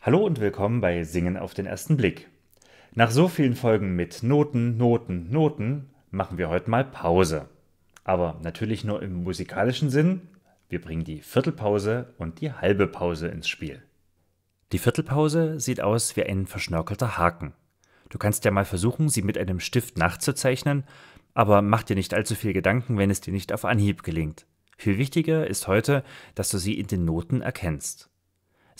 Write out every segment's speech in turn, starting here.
Hallo und willkommen bei Singen auf den ersten Blick. Nach so vielen Folgen mit Noten, Noten, Noten machen wir heute mal Pause. Aber natürlich nur im musikalischen Sinn. Wir bringen die Viertelpause und die halbe Pause ins Spiel. Die Viertelpause sieht aus wie ein verschnörkelter Haken. Du kannst ja mal versuchen, sie mit einem Stift nachzuzeichnen, aber mach dir nicht allzu viel Gedanken, wenn es dir nicht auf Anhieb gelingt. Viel wichtiger ist heute, dass du sie in den Noten erkennst.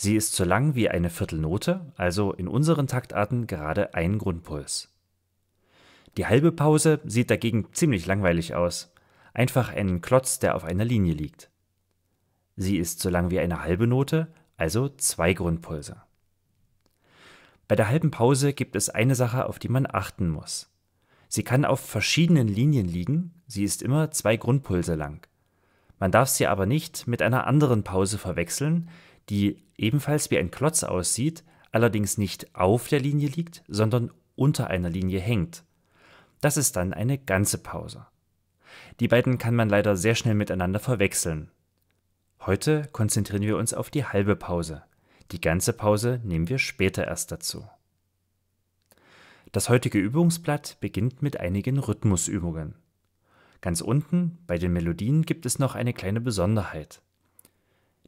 Sie ist so lang wie eine Viertelnote, also in unseren Taktarten gerade ein Grundpuls. Die halbe Pause sieht dagegen ziemlich langweilig aus, einfach ein Klotz, der auf einer Linie liegt. Sie ist so lang wie eine halbe Note, also zwei Grundpulse. Bei der halben Pause gibt es eine Sache, auf die man achten muss. Sie kann auf verschiedenen Linien liegen, sie ist immer zwei Grundpulse lang. Man darf sie aber nicht mit einer anderen Pause verwechseln, die ebenfalls wie ein Klotz aussieht, allerdings nicht auf der Linie liegt, sondern unter einer Linie hängt. Das ist dann eine ganze Pause. Die beiden kann man leider sehr schnell miteinander verwechseln. Heute konzentrieren wir uns auf die halbe Pause. Die ganze Pause nehmen wir später erst dazu. Das heutige Übungsblatt beginnt mit einigen Rhythmusübungen. Ganz unten bei den Melodien gibt es noch eine kleine Besonderheit.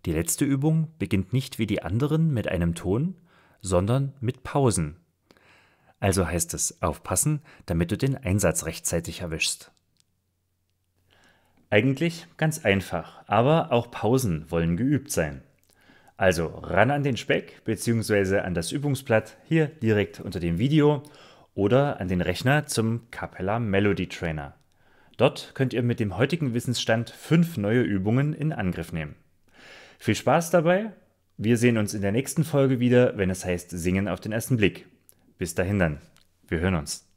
Die letzte Übung beginnt nicht wie die anderen mit einem Ton, sondern mit Pausen. Also heißt es aufpassen, damit du den Einsatz rechtzeitig erwischst. Eigentlich ganz einfach, aber auch Pausen wollen geübt sein. Also ran an den Speck bzw. an das Übungsblatt hier direkt unter dem Video oder an den Rechner zum Capella Melody Trainer. Dort könnt ihr mit dem heutigen Wissensstand fünf neue Übungen in Angriff nehmen. Viel Spaß dabei. Wir sehen uns in der nächsten Folge wieder, wenn es heißt Singen auf den ersten Blick. Bis dahin dann. Wir hören uns.